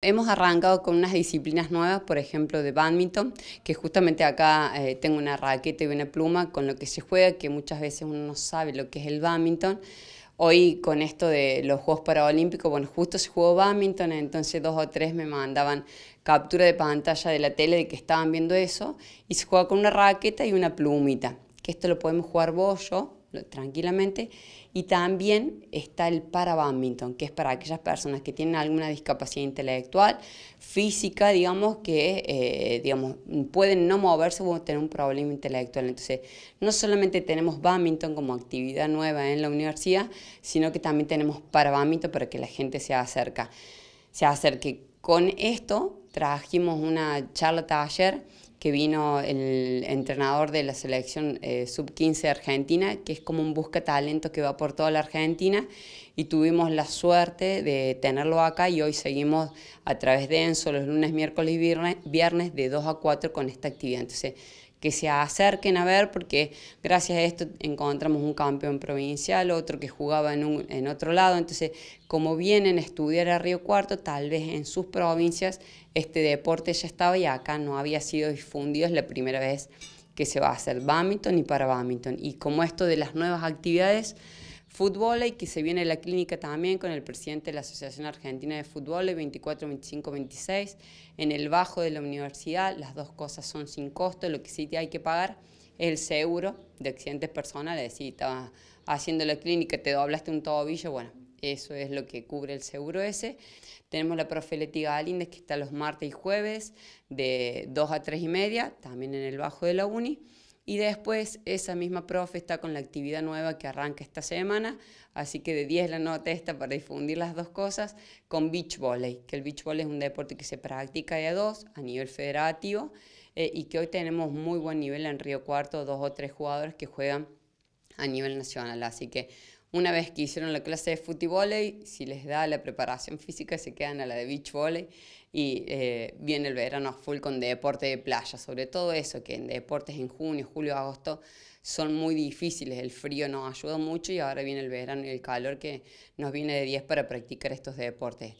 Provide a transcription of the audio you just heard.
Hemos arrancado con unas disciplinas nuevas, por ejemplo de badminton, que justamente acá eh, tengo una raqueta y una pluma con lo que se juega, que muchas veces uno no sabe lo que es el badminton. Hoy con esto de los Juegos Paralímpicos, bueno, justo se jugó badminton, entonces dos o tres me mandaban captura de pantalla de la tele de que estaban viendo eso, y se juega con una raqueta y una plumita, que esto lo podemos jugar vos, yo, tranquilamente. Y también está el para badminton, que es para aquellas personas que tienen alguna discapacidad intelectual, física, digamos, que eh, digamos, pueden no moverse o tener un problema intelectual. Entonces, no solamente tenemos badminton como actividad nueva en la universidad, sino que también tenemos para badminton para que la gente se acerca, se acerque con esto trajimos una charla taller que vino el entrenador de la selección eh, sub-15 de Argentina, que es como un busca talento que va por toda la Argentina, y tuvimos la suerte de tenerlo acá y hoy seguimos a través de Enzo los lunes, miércoles y viernes, viernes de 2 a 4 con esta actividad. Entonces, que se acerquen a ver, porque gracias a esto encontramos un campeón provincial, otro que jugaba en, un, en otro lado. Entonces, como vienen a estudiar a Río Cuarto, tal vez en sus provincias este deporte ya estaba y acá no había sido difundido, es la primera vez que se va a hacer bádminton y para bádminton Y como esto de las nuevas actividades, Fútbol y que se viene a la clínica también con el presidente de la Asociación Argentina de Fútbol 24, 25, 26, en el bajo de la universidad, las dos cosas son sin costo, lo que sí te hay que pagar es el seguro de accidentes personales, si estabas haciendo la clínica, te doblaste un tobillo, bueno, eso es lo que cubre el seguro ese. Tenemos la Leti Galíndez que está los martes y jueves de 2 a 3 y media, también en el bajo de la uni. Y después esa misma profe está con la actividad nueva que arranca esta semana, así que de 10 la nota esta para difundir las dos cosas, con beach volley, que el beach volley es un deporte que se practica de dos a nivel federativo eh, y que hoy tenemos muy buen nivel en Río Cuarto, dos o tres jugadores que juegan a nivel nacional, así que una vez que hicieron la clase de y si les da la preparación física, se quedan a la de beach volley y eh, viene el verano a full con deporte de playa, sobre todo eso, que en deportes en junio, julio, agosto son muy difíciles, el frío no ayuda mucho y ahora viene el verano y el calor que nos viene de 10 para practicar estos deportes.